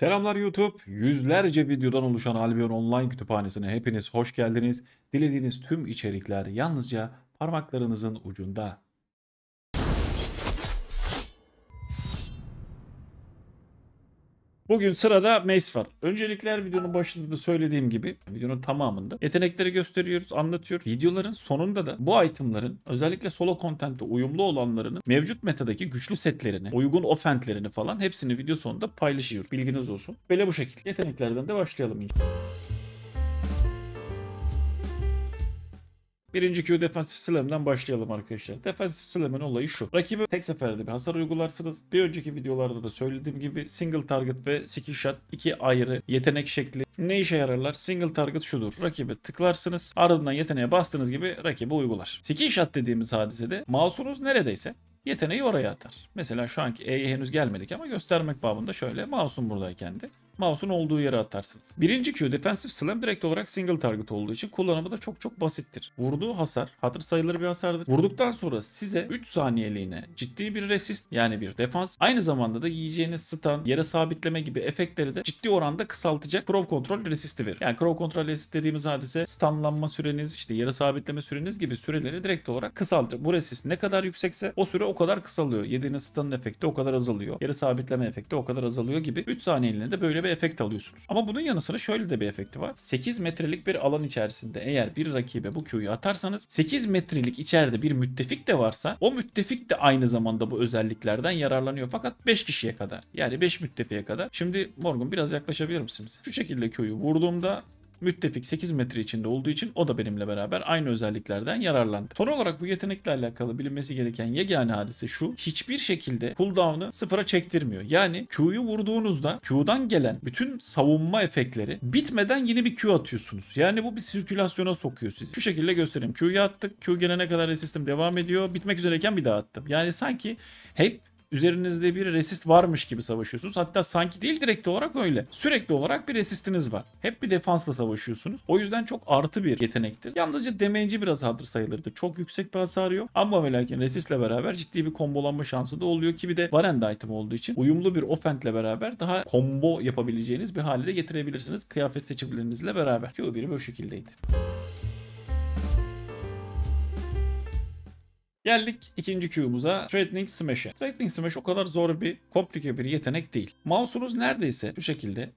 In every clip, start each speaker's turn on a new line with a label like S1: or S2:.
S1: Selamlar YouTube. Yüzlerce videodan oluşan Albion Online Kütüphanesi'ne hepiniz hoş geldiniz. Dilediğiniz tüm içerikler yalnızca parmaklarınızın ucunda. Bugün sırada Mace var. Öncelikle her videonun başında da söylediğim gibi videonun tamamında yetenekleri gösteriyoruz, anlatıyoruz. Videoların sonunda da bu itemların özellikle solo content'e uyumlu olanlarının mevcut metadaki güçlü setlerini, uygun offentlerini falan hepsini video sonunda paylaşıyoruz. Bilginiz olsun. Böyle bu şekilde yeteneklerden de başlayalım. Inşallah. Birinci Q defansif slam'dan başlayalım arkadaşlar. Defansif slam'ın olayı şu. Rakibi tek seferde bir hasar uygularsınız. Bir önceki videolarda da söylediğim gibi single target ve skill shot iki ayrı yetenek şekli. Ne işe yararlar? Single target şudur. rakibi tıklarsınız. Ardından yeteneğe bastığınız gibi rakibe uygular. Skill shot dediğimiz hadisede mouse'unuz neredeyse yeteneği oraya atar. Mesela şu anki E'ye henüz gelmedik ama göstermek babında şöyle mouse'um buradayken de mouse'un olduğu yere atarsınız. Birinci Q Defensive Slam direkt olarak single target olduğu için kullanımı da çok çok basittir. Vurduğu hasar hatır sayılır bir hasardır. Vurduktan sonra size 3 saniyeliğine ciddi bir resist yani bir defans aynı zamanda da yiyeceğiniz stun, yere sabitleme gibi efektleri de ciddi oranda kısaltacak Crow Control resisti verir. Yani Crow Control resist dediğimiz hadise stunlanma süreniz, işte yere sabitleme süreniz gibi süreleri direkt olarak kısaltır. Bu resist ne kadar yüksekse o süre o kadar kısalıyor. Yediğiniz stun efekti o kadar azalıyor. Yere sabitleme efekti o kadar azalıyor gibi 3 saniyeliğine de böyle bir efekt alıyorsunuz. Ama bunun yanı sıra şöyle de bir efekti var. 8 metrelik bir alan içerisinde eğer bir rakibe bu Q'yu atarsanız 8 metrelik içeride bir müttefik de varsa o müttefik de aynı zamanda bu özelliklerden yararlanıyor fakat 5 kişiye kadar. Yani 5 müttefiğe kadar. Şimdi Morgan biraz yaklaşabilir misin Şu şekilde Q'yu vurduğumda müttefik 8 metre içinde olduğu için o da benimle beraber aynı özelliklerden yararlandı. Son olarak bu yetenekle alakalı bilinmesi gereken yegane hadise şu. Hiçbir şekilde cooldown'ı sıfıra çektirmiyor. Yani Q'yu vurduğunuzda Q'dan gelen bütün savunma efektleri bitmeden yeni bir Q atıyorsunuz. Yani bu bir sirkülasyona sokuyor sizi. Şu şekilde göstereyim. Q'yu attık. Q gelene kadar sistem devam ediyor. Bitmek üzereyken bir daha attım. Yani sanki hep üzerinizde bir resist varmış gibi savaşıyorsunuz. Hatta sanki değil direkt olarak öyle. Sürekli olarak bir resistiniz var. Hep bir defansla savaşıyorsunuz. O yüzden çok artı bir yetenektir. Yalnızca demeyici biraz hazır sayılırdı. Çok yüksek bir hasar yok. Ama ve resistle beraber ciddi bir kombolanma şansı da oluyor ki bir de Varenda item olduğu için uyumlu bir offentle beraber daha combo yapabileceğiniz bir hale de getirebilirsiniz. Kıyafet seçimlerinizle beraber. Q1'i bu şekildeydi. Geldik ikinci Q'muza Threatening Smash'e. Threatening Smash o kadar zor bir, komplike bir yetenek değil. Mouse'unuz neredeyse şu şekilde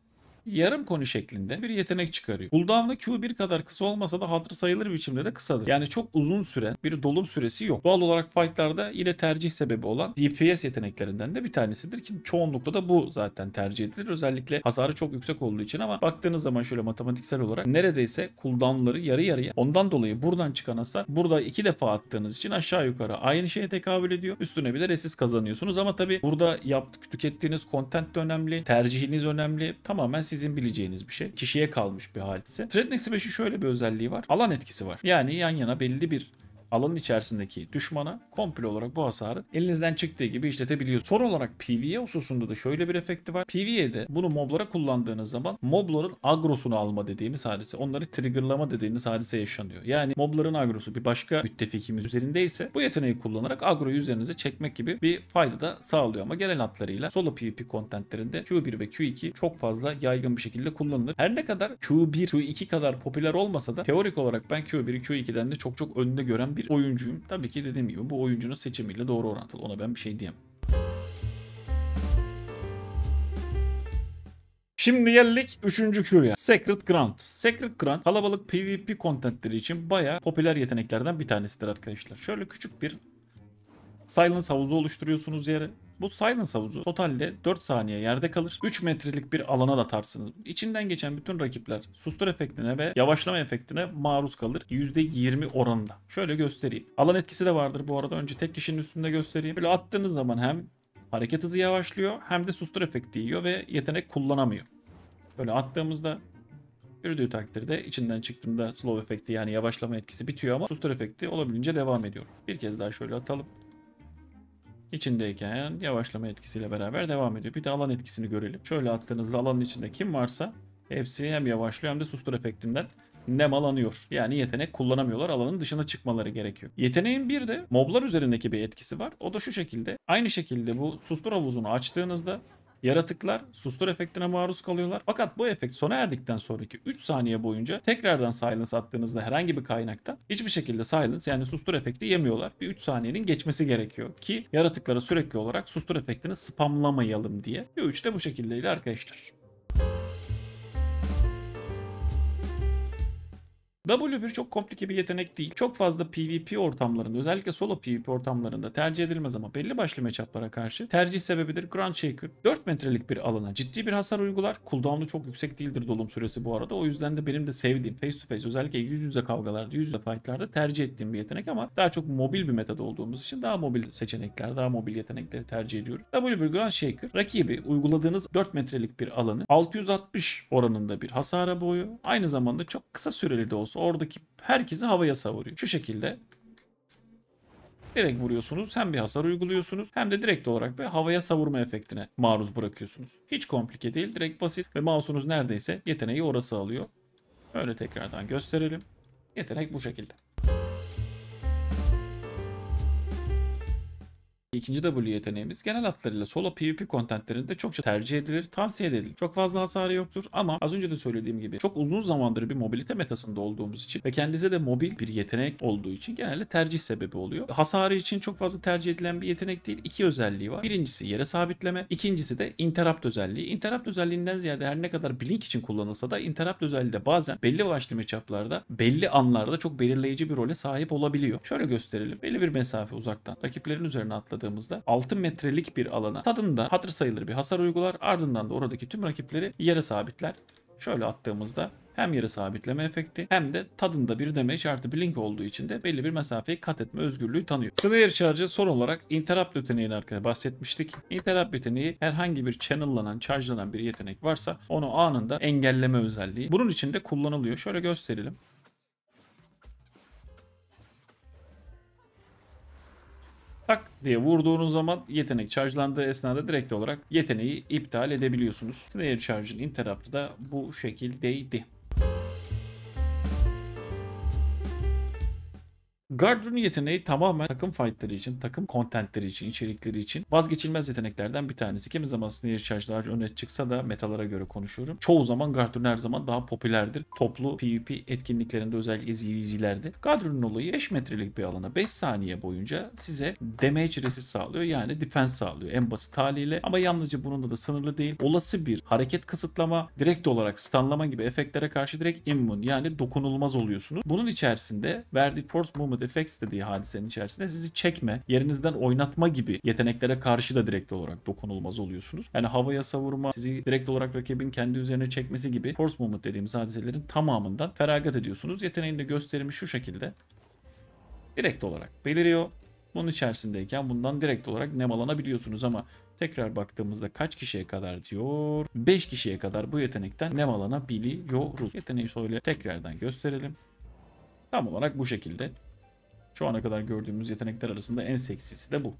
S1: yarım koni şeklinde bir yetenek çıkarıyor. Cooldown'ı Q1 kadar kısa olmasa da hatır sayılır biçimde de kısadır. Yani çok uzun süren bir dolum süresi yok. Doğal olarak fightlarda yine tercih sebebi olan DPS yeteneklerinden de bir tanesidir ki çoğunlukla da bu zaten tercih edilir. Özellikle hasarı çok yüksek olduğu için ama baktığınız zaman şöyle matematiksel olarak neredeyse cooldownları yarı yarıya. Ondan dolayı buradan çıkan hasar burada iki defa attığınız için aşağı yukarı aynı şeye tekabül ediyor. Üstüne bir de resist kazanıyorsunuz ama tabi burada yaptık tükettiğiniz content de önemli. Tercihiniz önemli. Tamamen siz sizin bileceğiniz bir şey. Kişiye kalmış bir hadise. Threadnex'i 5'in şöyle bir özelliği var. Alan etkisi var. Yani yan yana belli bir alanın içerisindeki düşmana komple olarak bu hasarı elinizden çıktığı gibi işletebiliyor. Son olarak PvE hususunda da şöyle bir efekti var. PvE'de bunu moblara kullandığınız zaman mobların agrosunu alma dediğimiz hadise. Onları triggerlama dediğimiz hadise yaşanıyor. Yani mobların agrosu bir başka müttefikimiz üzerindeyse bu yeteneği kullanarak agroyu üzerinize çekmek gibi bir fayda da sağlıyor ama genel hatlarıyla solo PvP kontentlerinde Q1 ve Q2 çok fazla yaygın bir şekilde kullanılır. Her ne kadar Q1, Q2 kadar popüler olmasa da teorik olarak ben Q1'i Q2'den de çok çok önde gören bir oyuncuyum. Tabii ki dediğim gibi bu oyuncunun seçimiyle doğru orantılı. Ona ben bir şey diyemem. Şimdi geldik 3. Q'ya. Sacred Grant. Sacred Grant kalabalık PvP kontentleri için baya popüler yeteneklerden bir tanesidir arkadaşlar. Şöyle küçük bir Silence havuzu oluşturuyorsunuz yere. Bu silence havuzu totalde 4 saniye yerde kalır. 3 metrelik bir alana da atarsınız. İçinden geçen bütün rakipler sustur efektine ve yavaşlama efektine maruz kalır. %20 oranında. Şöyle göstereyim. Alan etkisi de vardır bu arada. Önce tek kişinin üstünde göstereyim. Böyle attığınız zaman hem hareket hızı yavaşlıyor hem de sustur efekti yiyor ve yetenek kullanamıyor. Böyle attığımızda yürüdüğü takdirde içinden çıktığında slow efekti yani yavaşlama etkisi bitiyor ama sustur efekti olabildiğince devam ediyor. Bir kez daha şöyle atalım içindeyken yavaşlama etkisiyle beraber devam ediyor. Bir de alan etkisini görelim. Şöyle attığınızda alanın içinde kim varsa hepsi hem yavaşlıyor hem de sustur efektinden nemalanıyor. Yani yetenek kullanamıyorlar alanın dışına çıkmaları gerekiyor. Yeteneğin bir de moblar üzerindeki bir etkisi var. O da şu şekilde. Aynı şekilde bu sustur havuzunu açtığınızda Yaratıklar sustur efektine maruz kalıyorlar. Fakat bu efekt sona erdikten sonraki 3 saniye boyunca tekrardan silence attığınızda herhangi bir kaynaktan hiçbir şekilde silence yani sustur efekti yemiyorlar. Bir 3 saniyenin geçmesi gerekiyor ki yaratıklara sürekli olarak sustur efektini spamlamayalım diye. 3 de bu şekildeydi arkadaşlar. W1 çok komplike bir yetenek değil. Çok fazla PvP ortamlarında özellikle solo PvP ortamlarında tercih edilmez ama belli başlı matchup'lara karşı tercih sebebidir. Grand Shaker 4 metrelik bir alana ciddi bir hasar uygular. Cooldown'u çok yüksek değildir dolum süresi bu arada. O yüzden de benim de sevdiğim face to face özellikle yüz yüze kavgalarda yüz yüze fightlarda tercih ettiğim bir yetenek ama daha çok mobil bir metada olduğumuz için daha mobil seçenekler, daha mobil yetenekleri tercih ediyorum. W1 Grand Shaker rakibi uyguladığınız 4 metrelik bir alanı 660 oranında bir hasara boyu aynı zamanda çok kısa süreli de olsa Oradaki herkesi havaya savuruyor. Şu şekilde Direkt vuruyorsunuz. Hem bir hasar uyguluyorsunuz hem de direkt olarak bir havaya savurma efektine maruz bırakıyorsunuz. Hiç komplike değil. Direkt basit ve mouse'unuz neredeyse yeteneği orası alıyor. Öyle tekrardan gösterelim. Yetenek bu şekilde. İkinci W yeteneğimiz genel hatlarıyla solo PvP kontentlerinde çokça tercih edilir, tavsiye edilir. Çok fazla hasarı yoktur ama az önce de söylediğim gibi çok uzun zamandır bir mobilite metasında olduğumuz için ve kendisi de mobil bir yetenek olduğu için genelde tercih sebebi oluyor. Hasarı için çok fazla tercih edilen bir yetenek değil. iki özelliği var. Birincisi yere sabitleme, ikincisi de interrupt özelliği. Interrupt özelliğinden ziyade her ne kadar blink için kullanılsa da interrupt özelliği de bazen belli başlı meçaplarda, belli anlarda çok belirleyici bir role sahip olabiliyor. Şöyle gösterelim. Belli bir mesafe uzaktan rakiplerin üzerine atladığı baktığımızda 6 metrelik bir alana tadında hatır sayılır bir hasar uygular. Ardından da oradaki tüm rakipleri yere sabitler. Şöyle attığımızda hem yere sabitleme efekti hem de tadında bir damage artı blink olduğu için de belli bir mesafeyi kat etme özgürlüğü tanıyor. Snare Charge'ı son olarak interrupt yeteneğini arkaya bahsetmiştik. Interrupt yeteneği herhangi bir channel'lanan, charge'lanan bir yetenek varsa onu anında engelleme özelliği. Bunun için de kullanılıyor. Şöyle gösterelim. tak diye vurduğunuz zaman yetenek şarjlandığı esnada direkt olarak yeteneği iptal edebiliyorsunuz. Snare Charge'ın interrupt'ı da bu şekildeydi. Guard yeteneği tamamen takım fightları için, takım contentleri için, içerikleri için vazgeçilmez yeteneklerden bir tanesi. Kimi zaman sinir Charge'lar öne çıksa da metalara göre konuşuyorum. Çoğu zaman Guard her zaman daha popülerdir. Toplu PvP etkinliklerinde özellikle ZVZ'lerde. Guard rune'un olayı 5 metrelik bir alana 5 saniye boyunca size damage resist sağlıyor. Yani defense sağlıyor en basit haliyle. Ama yalnızca bununla da sınırlı değil. Olası bir hareket kısıtlama, direkt olarak stunlama gibi efektlere karşı direkt immune yani dokunulmaz oluyorsunuz. Bunun içerisinde verdiği force movement effects dediği hadisenin içerisinde sizi çekme, yerinizden oynatma gibi yeteneklere karşı da direkt olarak dokunulmaz oluyorsunuz. Yani havaya savurma, sizi direkt olarak rakibin kendi üzerine çekmesi gibi force movement dediğimiz hadiselerin tamamından feragat ediyorsunuz. Yeteneğin de gösterimi şu şekilde direkt olarak beliriyor. Bunun içerisindeyken bundan direkt olarak nem nemalanabiliyorsunuz ama Tekrar baktığımızda kaç kişiye kadar diyor? 5 kişiye kadar bu yetenekten nem alana biliyoruz. Yeteneği şöyle tekrardan gösterelim. Tam olarak bu şekilde. Şu ana kadar gördüğümüz yetenekler arasında en seksisi de bu.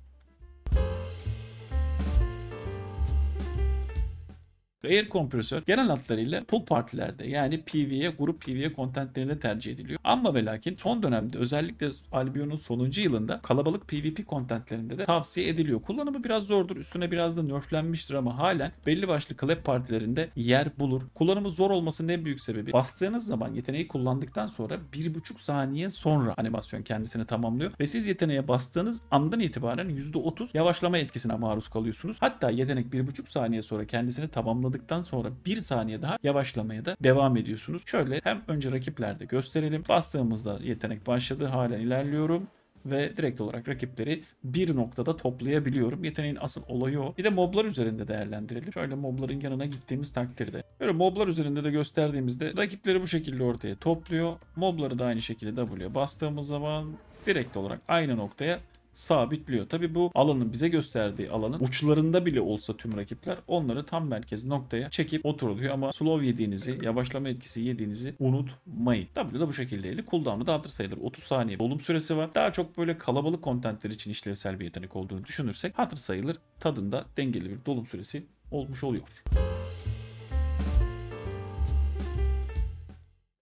S1: Air kompresör genel hatlarıyla pull partilerde yani PV'ye, grup PV'ye kontentlerinde tercih ediliyor. Ama ve lakin son dönemde özellikle Albion'un sonuncu yılında kalabalık PvP kontentlerinde de tavsiye ediliyor. Kullanımı biraz zordur. Üstüne biraz da nerflenmiştir ama halen belli başlı clap partilerinde yer bulur. Kullanımı zor olmasının en büyük sebebi bastığınız zaman yeteneği kullandıktan sonra 1,5 saniye sonra animasyon kendisini tamamlıyor ve siz yeteneğe bastığınız andan itibaren %30 yavaşlama etkisine maruz kalıyorsunuz. Hatta yetenek 1,5 saniye sonra kendisini tamamladığı tamamladıktan sonra bir saniye daha yavaşlamaya da devam ediyorsunuz. Şöyle hem önce rakiplerde gösterelim. Bastığımızda yetenek başladı. Halen ilerliyorum ve direkt olarak rakipleri bir noktada toplayabiliyorum. Yeteneğin asıl olayı o. Bir de moblar üzerinde değerlendirelim. Şöyle mobların yanına gittiğimiz takdirde. Böyle moblar üzerinde de gösterdiğimizde rakipleri bu şekilde ortaya topluyor. Mobları da aynı şekilde W'ye bastığımız zaman direkt olarak aynı noktaya sabitliyor. Tabi bu alanın bize gösterdiği alanın uçlarında bile olsa tüm rakipler onları tam merkez noktaya çekip oturuluyor ama slow yediğinizi, yavaşlama etkisi yediğinizi unutmayın. W da bu şekildeydi. Cooldown'ı da artır sayılır. 30 saniye dolum süresi var. Daha çok böyle kalabalık kontentler için işlevsel bir yetenek olduğunu düşünürsek hatır sayılır tadında dengeli bir dolum süresi olmuş oluyor.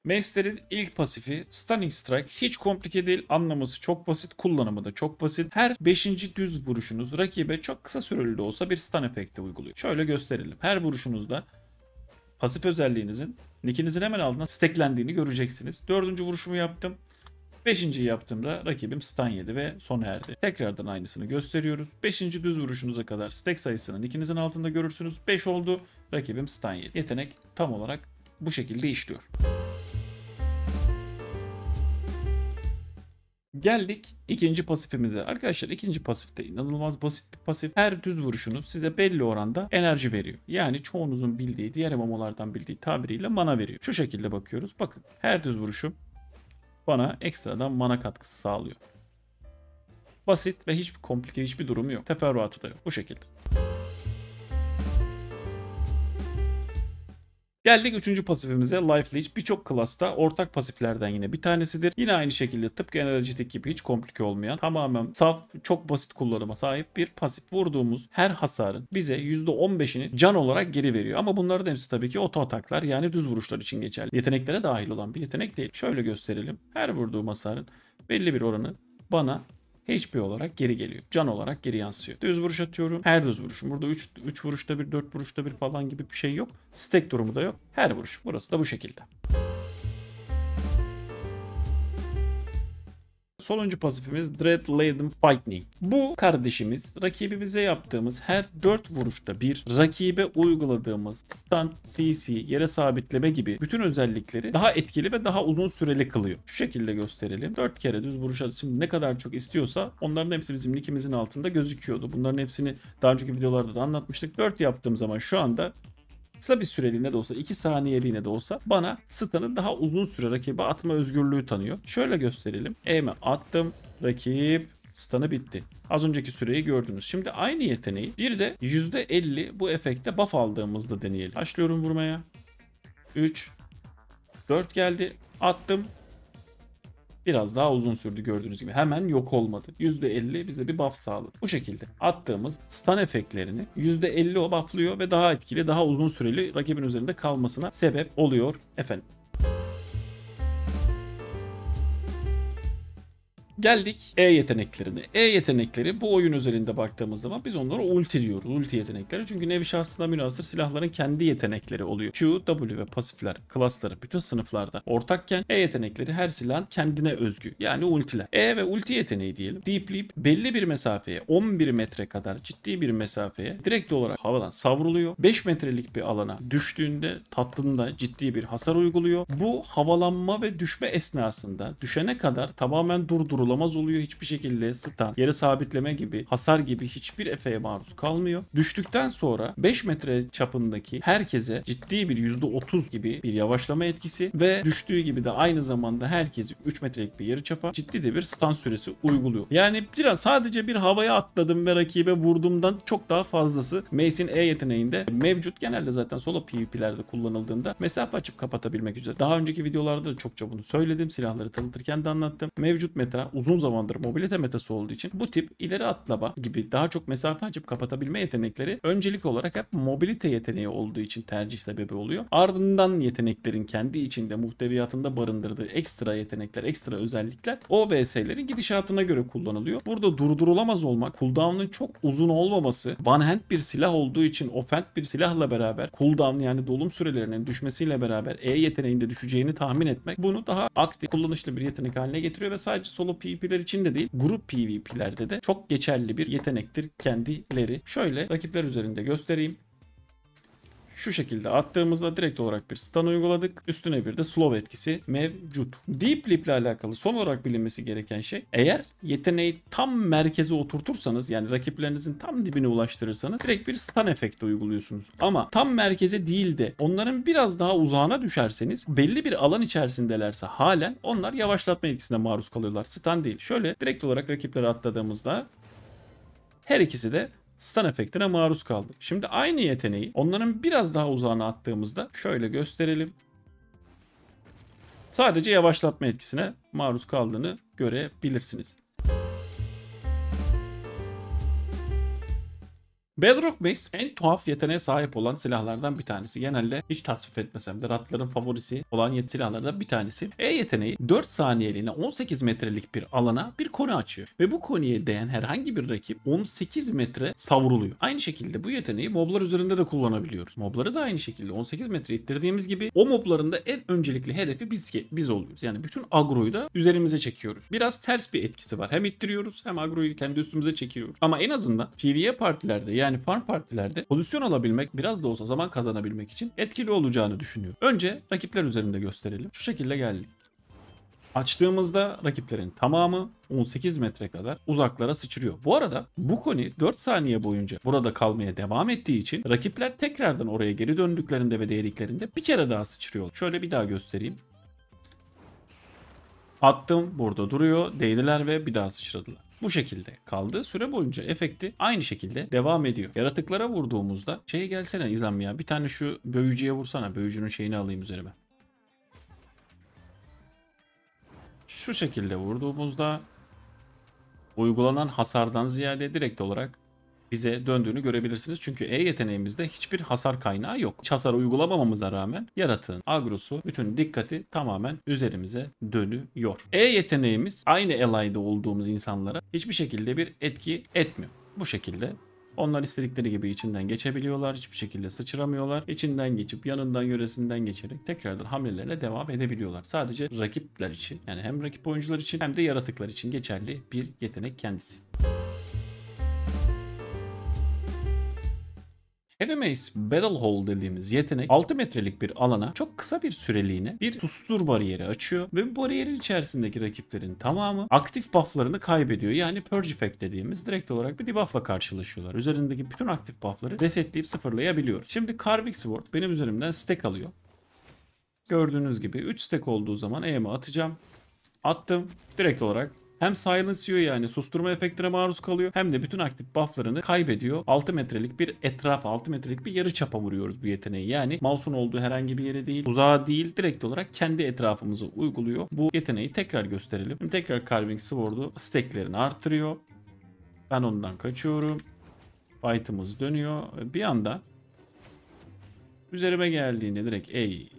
S1: Mester'in ilk pasifi Stunning Strike hiç komplike değil anlaması çok basit kullanımı da çok basit. Her 5. düz vuruşunuz rakibe çok kısa süreli de olsa bir stun efekti uyguluyor. Şöyle gösterelim. Her vuruşunuzda pasif özelliğinizin nickinizin hemen altında steklendiğini göreceksiniz. 4. vuruşumu yaptım. 5. yaptığımda rakibim stun yedi ve sona erdi. Tekrardan aynısını gösteriyoruz. 5. düz vuruşunuza kadar stack sayısının ikinizin altında görürsünüz. 5 oldu. Rakibim stun yedi. Yetenek tam olarak bu şekilde işliyor. Geldik ikinci pasifimize. Arkadaşlar ikinci pasifte inanılmaz basit bir pasif. Her düz vuruşunuz size belli oranda enerji veriyor. Yani çoğunuzun bildiği diğer MMO'lardan bildiği tabiriyle mana veriyor. Şu şekilde bakıyoruz. Bakın her düz vuruşum bana ekstradan mana katkısı sağlıyor. Basit ve hiçbir komplike hiçbir durumu yok. Teferruatı da yok. Bu şekilde. Geldik üçüncü pasifimize Life Leech birçok klasta ortak pasiflerden yine bir tanesidir. Yine aynı şekilde tıpkı enerjitik gibi hiç komplike olmayan tamamen saf çok basit kullanıma sahip bir pasif. Vurduğumuz her hasarın bize %15'ini can olarak geri veriyor. Ama bunların hepsi tabii ki oto ataklar yani düz vuruşlar için geçerli. Yeteneklere dahil olan bir yetenek değil. Şöyle gösterelim. Her vurduğum hasarın belli bir oranı bana HP olarak geri geliyor. Can olarak geri yansıyor. Düz vuruş atıyorum. Her düz vuruşum. Burada 3 vuruşta bir, 4 vuruşta bir falan gibi bir şey yok. Stack durumu da yok. Her vuruş. Burası da bu şekilde. Sonuncu pasifimiz Dread Laden Lightning. Bu kardeşimiz rakibimize yaptığımız her 4 vuruşta bir rakibe uyguladığımız stun, CC, yere sabitleme gibi bütün özellikleri daha etkili ve daha uzun süreli kılıyor. Şu şekilde gösterelim. 4 kere düz vuruş şimdi ne kadar çok istiyorsa onların hepsi bizim linkimizin altında gözüküyordu. Bunların hepsini daha önceki videolarda da anlatmıştık. 4 yaptığım zaman şu anda kısa bir süreliğine de olsa 2 saniyeliğine de olsa bana stun'ı daha uzun süre rakibe atma özgürlüğü tanıyor. Şöyle gösterelim. Eme attım. Rakip stun'ı bitti. Az önceki süreyi gördünüz. Şimdi aynı yeteneği bir de %50 bu efekte buff aldığımızda deneyelim. Başlıyorum vurmaya. 3 4 geldi. Attım biraz daha uzun sürdü gördüğünüz gibi. Hemen yok olmadı. %50 bize bir buff sağladı. Bu şekilde attığımız stun efektlerini %50 o bufflıyor ve daha etkili, daha uzun süreli rakibin üzerinde kalmasına sebep oluyor efendim. Geldik E yeteneklerine. E yetenekleri bu oyun üzerinde baktığımız zaman biz onlara ulti diyoruz. Ulti yetenekleri. Çünkü nevi şahsına münasır silahların kendi yetenekleri oluyor. Q, W ve pasifler, klasları bütün sınıflarda ortakken E yetenekleri her silahın kendine özgü. Yani ultiler. E ve ulti yeteneği diyelim. Deep Leap belli bir mesafeye 11 metre kadar ciddi bir mesafeye direkt olarak havadan savruluyor. 5 metrelik bir alana düştüğünde tatlında ciddi bir hasar uyguluyor. Bu havalanma ve düşme esnasında düşene kadar tamamen durdurulamıyor vurulamaz oluyor hiçbir şekilde. Stun, yere sabitleme gibi, hasar gibi hiçbir efeye maruz kalmıyor. Düştükten sonra 5 metre çapındaki herkese ciddi bir %30 gibi bir yavaşlama etkisi ve düştüğü gibi de aynı zamanda herkesi 3 metrelik bir yarı çapa ciddi de bir stun süresi uyguluyor. Yani biraz sadece bir havaya atladım ve rakibe vurduğumdan çok daha fazlası Mace'in E yeteneğinde mevcut. Genelde zaten solo PvP'lerde kullanıldığında mesafe açıp kapatabilmek üzere. Daha önceki videolarda da çokça bunu söyledim. Silahları tanıtırken de anlattım. Mevcut meta uzun uzun zamandır mobilite metası olduğu için bu tip ileri atlama gibi daha çok mesafe açıp kapatabilme yetenekleri öncelik olarak hep mobilite yeteneği olduğu için tercih sebebi oluyor. Ardından yeteneklerin kendi içinde muhteviyatında barındırdığı ekstra yetenekler, ekstra özellikler OBS'lerin gidişatına göre kullanılıyor. Burada durdurulamaz olmak, cooldown'un çok uzun olmaması, one hand bir silah olduğu için offhand bir silahla beraber cooldown yani dolum sürelerinin düşmesiyle beraber E yeteneğinde düşeceğini tahmin etmek bunu daha aktif kullanışlı bir yetenek haline getiriyor ve sadece solo PvP'ler için de değil grup PvP'lerde de çok geçerli bir yetenektir kendileri. Şöyle rakipler üzerinde göstereyim şu şekilde attığımızda direkt olarak bir stun uyguladık. Üstüne bir de slow etkisi mevcut. Deep Leap ile alakalı son olarak bilinmesi gereken şey eğer yeteneği tam merkeze oturtursanız yani rakiplerinizin tam dibine ulaştırırsanız direkt bir stun efekti uyguluyorsunuz. Ama tam merkeze değil de onların biraz daha uzağına düşerseniz belli bir alan içerisindelerse halen onlar yavaşlatma etkisine maruz kalıyorlar. Stun değil. Şöyle direkt olarak rakipleri atladığımızda her ikisi de stun efektine maruz kaldı. Şimdi aynı yeteneği onların biraz daha uzağına attığımızda şöyle gösterelim. Sadece yavaşlatma etkisine maruz kaldığını görebilirsiniz. Bedrock Base en tuhaf yeteneğe sahip olan silahlardan bir tanesi. Genelde hiç tasvip etmesem de Ratların favorisi olan yet silahlardan bir tanesi. E yeteneği 4 saniyeliğine 18 metrelik bir alana bir konu açıyor. Ve bu konuya değen herhangi bir rakip 18 metre savruluyor. Aynı şekilde bu yeteneği moblar üzerinde de kullanabiliyoruz. Mobları da aynı şekilde 18 metre ittirdiğimiz gibi o mobların da en öncelikli hedefi biz, ki biz oluyoruz. Yani bütün agroyu da üzerimize çekiyoruz. Biraz ters bir etkisi var. Hem ittiriyoruz hem agroyu kendi üstümüze çekiyoruz. Ama en azından PvE partilerde yani yani farm partilerde pozisyon alabilmek biraz da olsa zaman kazanabilmek için etkili olacağını düşünüyorum. Önce rakipler üzerinde gösterelim. Şu şekilde geldik. Açtığımızda rakiplerin tamamı 18 metre kadar uzaklara sıçrıyor. Bu arada bu koni 4 saniye boyunca burada kalmaya devam ettiği için rakipler tekrardan oraya geri döndüklerinde ve değdiklerinde bir kere daha sıçrıyor. Şöyle bir daha göstereyim. Attım burada duruyor değdiler ve bir daha sıçradılar bu şekilde kaldığı süre boyunca efekti aynı şekilde devam ediyor. Yaratıklara vurduğumuzda şeye gelsene İzam ya bir tane şu böyücüye vursana böyücünün şeyini alayım üzerime. Şu şekilde vurduğumuzda uygulanan hasardan ziyade direkt olarak bize döndüğünü görebilirsiniz. Çünkü E yeteneğimizde hiçbir hasar kaynağı yok. Hiç hasar uygulamamamıza rağmen yaratığın agrosu bütün dikkati tamamen üzerimize dönüyor. E yeteneğimiz aynı alayda olduğumuz insanlara hiçbir şekilde bir etki etmiyor. Bu şekilde onlar istedikleri gibi içinden geçebiliyorlar. Hiçbir şekilde sıçramıyorlar. İçinden geçip yanından yöresinden geçerek tekrardan hamlelerine devam edebiliyorlar. Sadece rakipler için yani hem rakip oyuncular için hem de yaratıklar için geçerli bir yetenek kendisi. Heavy Mace Battle Hole dediğimiz yetenek 6 metrelik bir alana çok kısa bir süreliğine bir sustur bariyeri açıyor ve bu bariyerin içerisindeki rakiplerin tamamı aktif bufflarını kaybediyor. Yani Purge Effect dediğimiz direkt olarak bir debuffla karşılaşıyorlar. Üzerindeki bütün aktif buffları resetleyip sıfırlayabiliyor. Şimdi Carvix Sword benim üzerimden stack alıyor. Gördüğünüz gibi 3 stack olduğu zaman E'me atacağım. Attım. Direkt olarak hem silence'ıyor yani susturma efektine maruz kalıyor hem de bütün aktif bufflarını kaybediyor. 6 metrelik bir etrafa 6 metrelik bir yarı çapa vuruyoruz bu yeteneği. Yani mouse'un olduğu herhangi bir yere değil uzağa değil direkt olarak kendi etrafımızı uyguluyor. Bu yeteneği tekrar gösterelim. Şimdi tekrar Carving Sword'u stacklerini arttırıyor. Ben ondan kaçıyorum. Fight'ımız dönüyor. Bir anda üzerime geldiğinde direkt ey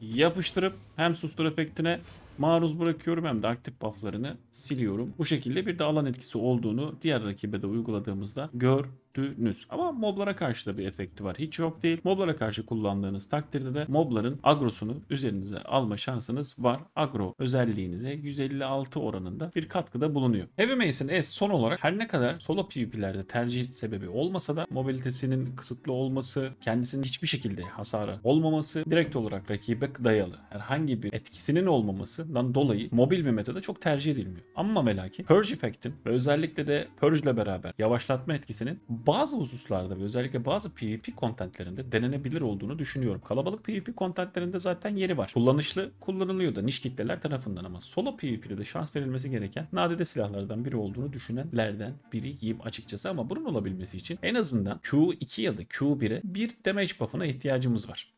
S1: yapıştırıp hem sustur efektine maruz bırakıyorum hem de aktif bufflarını siliyorum. Bu şekilde bir dağılan etkisi olduğunu diğer rakibe de uyguladığımızda gör büyüttünüz. Ama moblara karşı da bir efekti var. Hiç yok değil. Moblara karşı kullandığınız takdirde de mobların agrosunu üzerinize alma şansınız var. Agro özelliğinize 156 oranında bir katkıda bulunuyor. Heavy Mason S son olarak her ne kadar solo PvP'lerde tercih sebebi olmasa da mobilitesinin kısıtlı olması, kendisinin hiçbir şekilde hasarı olmaması, direkt olarak rakibe dayalı herhangi bir etkisinin olmamasından dolayı mobil bir metada çok tercih edilmiyor. Ama ve lakin Purge Effect'in ve özellikle de Purge ile beraber yavaşlatma etkisinin bazı hususlarda ve özellikle bazı PvP kontentlerinde denenebilir olduğunu düşünüyorum. Kalabalık PvP kontentlerinde zaten yeri var. Kullanışlı kullanılıyor da niş kitleler tarafından ama solo PvP'de de şans verilmesi gereken nadide silahlardan biri olduğunu düşünenlerden biriyim açıkçası ama bunun olabilmesi için en azından Q2 ya da Q1'e bir damage buff'ına ihtiyacımız var.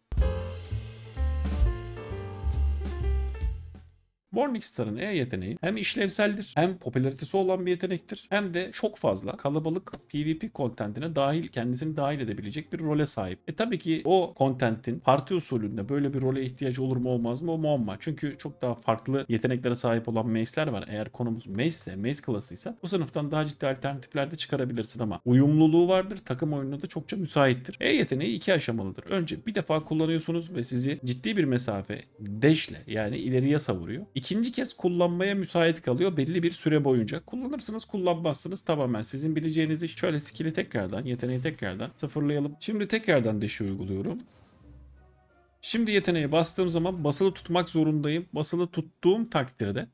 S1: Morningstar'ın E yeteneği hem işlevseldir hem popülaritesi olan bir yetenektir hem de çok fazla kalabalık PvP kontentine dahil kendisini dahil edebilecek bir role sahip. E tabii ki o kontentin parti usulünde böyle bir role ihtiyacı olur mu olmaz mı o muamma. Çünkü çok daha farklı yeteneklere sahip olan mace'ler var. Eğer konumuz mace ise, mace ise bu sınıftan daha ciddi alternatifler de çıkarabilirsin ama uyumluluğu vardır. Takım oyununda da çokça müsaittir. E yeteneği iki aşamalıdır. Önce bir defa kullanıyorsunuz ve sizi ciddi bir mesafe dash'le yani ileriye savuruyor. İki ikinci kez kullanmaya müsait kalıyor belli bir süre boyunca. Kullanırsınız kullanmazsınız tamamen sizin bileceğinizi Şöyle skill'i tekrardan yeteneği tekrardan sıfırlayalım. Şimdi tekrardan deşi uyguluyorum. Şimdi yeteneği bastığım zaman basılı tutmak zorundayım. Basılı tuttuğum takdirde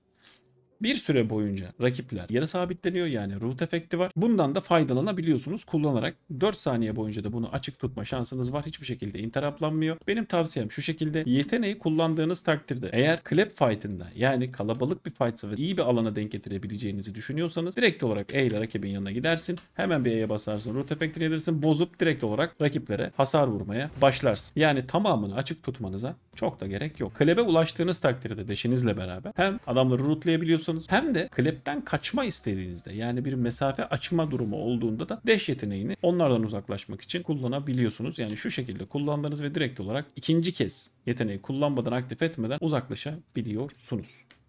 S1: bir süre boyunca rakipler yere sabitleniyor yani root efekti var. Bundan da faydalanabiliyorsunuz kullanarak 4 saniye boyunca da bunu açık tutma şansınız var. Hiçbir şekilde interaplanmıyor. Benim tavsiyem şu şekilde yeteneği kullandığınız takdirde eğer clap fight'ında yani kalabalık bir fight'sa ve iyi bir alana denk getirebileceğinizi düşünüyorsanız direkt olarak E ile rakibin yanına gidersin. Hemen bir E'ye basarsın. Root efektini yedirsin. Bozup direkt olarak rakiplere hasar vurmaya başlarsın. Yani tamamını açık tutmanıza çok da gerek yok. Klebe ulaştığınız takdirde deşinizle beraber hem adamları rootlayabiliyorsunuz yapabiliyorsunuz. Hem de klepten kaçma istediğinizde yani bir mesafe açma durumu olduğunda da dash yeteneğini onlardan uzaklaşmak için kullanabiliyorsunuz. Yani şu şekilde kullandığınız ve direkt olarak ikinci kez yeteneği kullanmadan aktif etmeden uzaklaşabiliyorsunuz.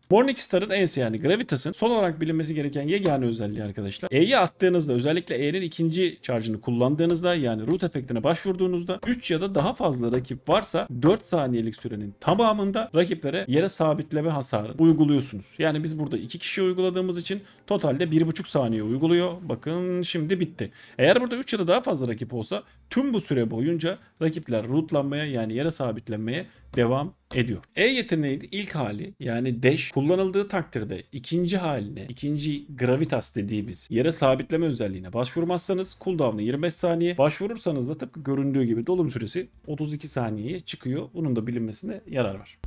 S1: Morning Star'ın E'si yani Gravitas'ın son olarak bilinmesi gereken yegane özelliği arkadaşlar. E'yi attığınızda özellikle E'nin ikinci charge'ını kullandığınızda yani root efektine başvurduğunuzda 3 ya da daha fazla rakip varsa 4 saniyelik sürenin tamamında rakiplere yere sabitleme hasarı uyguluyorsunuz. Yani biz burada 2 kişi uyguladığımız için totalde 1,5 saniye uyguluyor. Bakın şimdi bitti. Eğer burada 3 ya da daha fazla rakip olsa tüm bu süre boyunca rakipler rootlanmaya yani yere sabitlenmeye devam ediyor. E yeteneğinin ilk hali yani dash kullanıldığı takdirde ikinci haline, ikinci gravitas dediğimiz yere sabitleme özelliğine başvurmazsanız cooldown'ı 25 saniye, başvurursanız da tıpkı göründüğü gibi dolum süresi 32 saniyeye çıkıyor. Bunun da bilinmesine yarar var.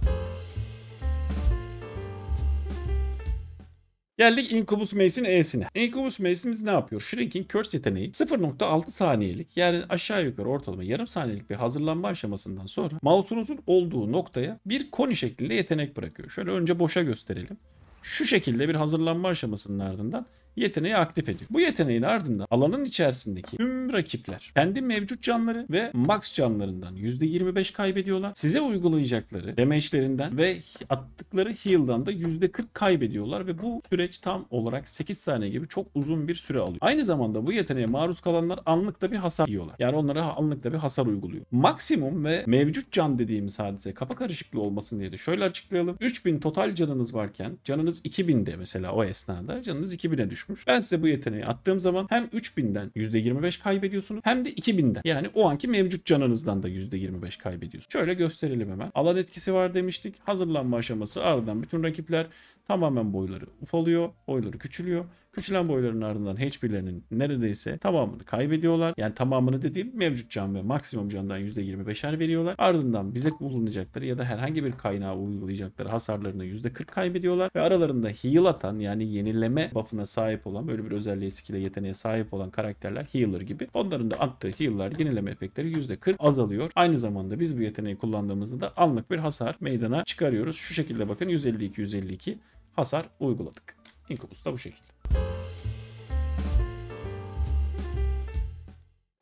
S1: Geldik Incubus Mace'in E'sine. Incubus Mace'imiz ne yapıyor? Shrink'in Curse yeteneği 0.6 saniyelik yani aşağı yukarı ortalama yarım saniyelik bir hazırlanma aşamasından sonra mouse'unuzun olduğu noktaya bir koni şeklinde yetenek bırakıyor. Şöyle önce boşa gösterelim. Şu şekilde bir hazırlanma aşamasının ardından yeteneği aktif ediyor. Bu yeteneğin ardından alanın içerisindeki tüm rakipler kendi mevcut canları ve max canlarından %25 kaybediyorlar. Size uygulayacakları damage'lerinden ve attıkları heal'dan da %40 kaybediyorlar ve bu süreç tam olarak 8 saniye gibi çok uzun bir süre alıyor. Aynı zamanda bu yeteneğe maruz kalanlar anlıkta bir hasar yiyorlar. Yani onlara anlıkta bir hasar uyguluyor. Maksimum ve mevcut can dediğimiz hadise kafa karışıklığı olmasın diye de şöyle açıklayalım. 3000 total canınız varken canınız 2000'de mesela o esnada canınız 2000'e düşmüş oluşmuş. Ben size bu yeteneği attığım zaman hem 3000'den %25 kaybediyorsunuz hem de 2000'den. Yani o anki mevcut canınızdan da %25 kaybediyorsunuz. Şöyle gösterelim hemen. Alan etkisi var demiştik. Hazırlanma aşaması ardından bütün rakipler tamamen boyları ufalıyor, boyları küçülüyor. Küçülen boyların ardından hiçbirlerinin neredeyse tamamını kaybediyorlar. Yani tamamını dediğim mevcut can ve maksimum candan %25'er veriyorlar. Ardından bize bulunacakları ya da herhangi bir kaynağı uygulayacakları hasarlarını %40 kaybediyorlar ve aralarında heal atan yani yenileme buff'ına sahip olan böyle bir özelliğe skill'e yeteneğe sahip olan karakterler healer gibi. Onların da attığı heal'lar yenileme efektleri %40 azalıyor. Aynı zamanda biz bu yeteneği kullandığımızda da anlık bir hasar meydana çıkarıyoruz. Şu şekilde bakın 152 152 hasar uyguladık. İnkubus da bu şekilde.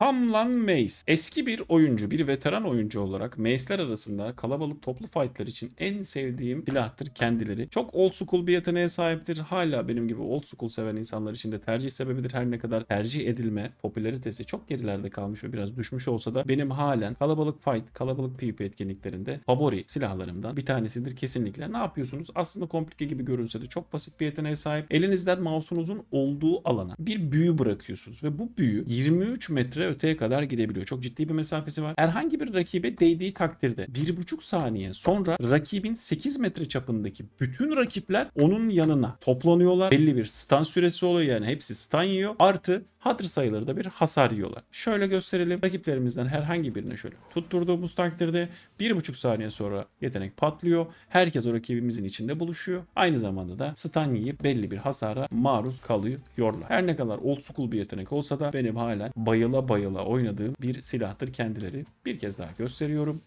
S1: Hamlan Mace. Eski bir oyuncu, bir veteran oyuncu olarak Mace'ler arasında kalabalık toplu fightlar için en sevdiğim silahtır kendileri. Çok old school bir yeteneğe sahiptir. Hala benim gibi old school seven insanlar için de tercih sebebidir. Her ne kadar tercih edilme, popülaritesi çok gerilerde kalmış ve biraz düşmüş olsa da benim halen kalabalık fight, kalabalık PvP etkinliklerinde favori silahlarımdan bir tanesidir kesinlikle. Ne yapıyorsunuz? Aslında komplike gibi görünse de çok basit bir yeteneğe sahip. Elinizden mouse'unuzun olduğu alana bir büyü bırakıyorsunuz ve bu büyü 23 metre öteye kadar gidebiliyor. Çok ciddi bir mesafesi var. Herhangi bir rakibe değdiği takdirde 1,5 saniye sonra rakibin 8 metre çapındaki bütün rakipler onun yanına toplanıyorlar. Belli bir stun süresi oluyor yani hepsi stun yiyor. Artı hatır sayıları da bir hasar yiyorlar. Şöyle gösterelim. Rakiplerimizden herhangi birini şöyle tutturduğumuz takdirde 1,5 saniye sonra yetenek patlıyor. Herkes o rakibimizin içinde buluşuyor. Aynı zamanda da stun yiyip belli bir hasara maruz kalıyorlar. Her ne kadar old school bir yetenek olsa da benim hala bayıla bayıla bayıla oynadığım bir silahtır kendileri. Bir kez daha gösteriyorum.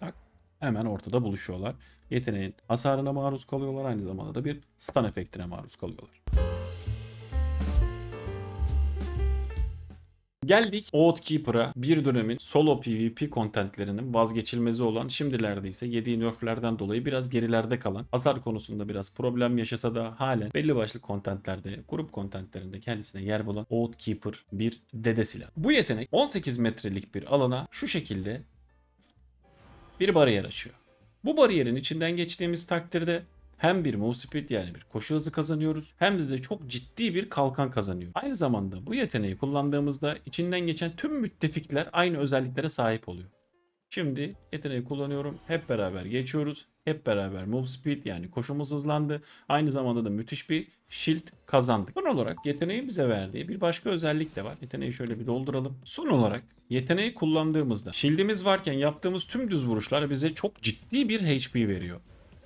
S1: Bak hemen ortada buluşuyorlar. Yeteneğin hasarına maruz kalıyorlar. Aynı zamanda da bir stun efektine maruz kalıyorlar. Geldik Oat Keeper'a bir dönemin solo PvP contentlerinin vazgeçilmezi olan şimdilerde ise yediği nerflerden dolayı biraz gerilerde kalan azar konusunda biraz problem yaşasa da halen belli başlı contentlerde grup contentlerinde kendisine yer bulan Oat Keeper bir dede silah. Bu yetenek 18 metrelik bir alana şu şekilde bir bariyer açıyor. Bu bariyerin içinden geçtiğimiz takdirde hem bir move speed yani bir koşu hızı kazanıyoruz hem de, de çok ciddi bir kalkan kazanıyoruz. Aynı zamanda bu yeteneği kullandığımızda içinden geçen tüm müttefikler aynı özelliklere sahip oluyor. Şimdi yeteneği kullanıyorum. Hep beraber geçiyoruz. Hep beraber move speed yani koşumuz hızlandı. Aynı zamanda da müthiş bir shield kazandık. Son olarak yeteneği bize verdiği bir başka özellik de var. Yeteneği şöyle bir dolduralım. Son olarak yeteneği kullandığımızda shieldimiz varken yaptığımız tüm düz vuruşlar bize çok ciddi bir HP veriyor.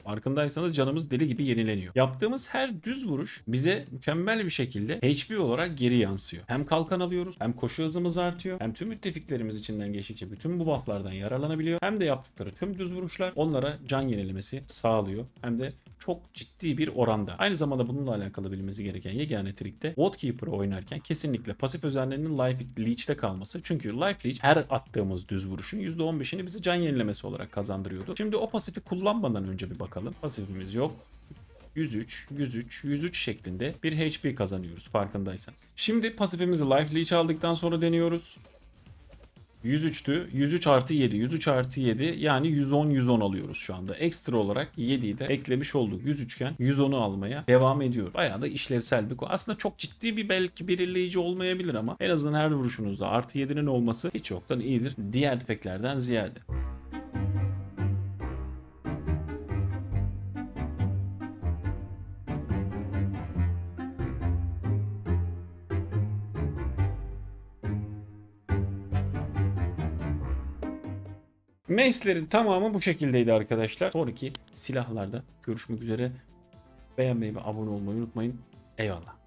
S1: Farkındaysanız canımız deli gibi yenileniyor. Yaptığımız her düz vuruş bize mükemmel bir şekilde HP olarak geri yansıyor. Hem kalkan alıyoruz hem koşu hızımız artıyor hem tüm müttefiklerimiz içinden geçtikçe bütün bu bufflardan yararlanabiliyor. Hem de yaptıkları tüm düz vuruşlar onlara can yenilemesi sağlıyor. Hem de çok ciddi bir oranda. Aynı zamanda bununla alakalı bilmemiz gereken yegane trik de Wardkeeper'ı oynarken kesinlikle pasif özelliğinin Life Leech'te kalması. Çünkü Life Leech her attığımız düz vuruşun %15'ini bize can yenilemesi olarak kazandırıyordu. Şimdi o pasifi kullanmadan önce bir bakalım bakalım. Pasifimiz yok. 103, 103, 103 şeklinde bir HP kazanıyoruz farkındaysanız. Şimdi pasifimizi Life Leech aldıktan sonra deniyoruz. 103'tü. 103 artı 7. 103 artı 7 yani 110 110 alıyoruz şu anda. Ekstra olarak 7'yi de eklemiş olduk. 103 iken 110'u almaya devam ediyor. Bayağı da işlevsel bir konu. Aslında çok ciddi bir belki belirleyici olmayabilir ama en azından her vuruşunuzda artı 7'nin olması hiç yoktan iyidir. Diğer tüfeklerden ziyade. Mace'lerin tamamı bu şekildeydi arkadaşlar. Sonraki silahlarda görüşmek üzere. Beğenmeyi ve abone olmayı unutmayın. Eyvallah.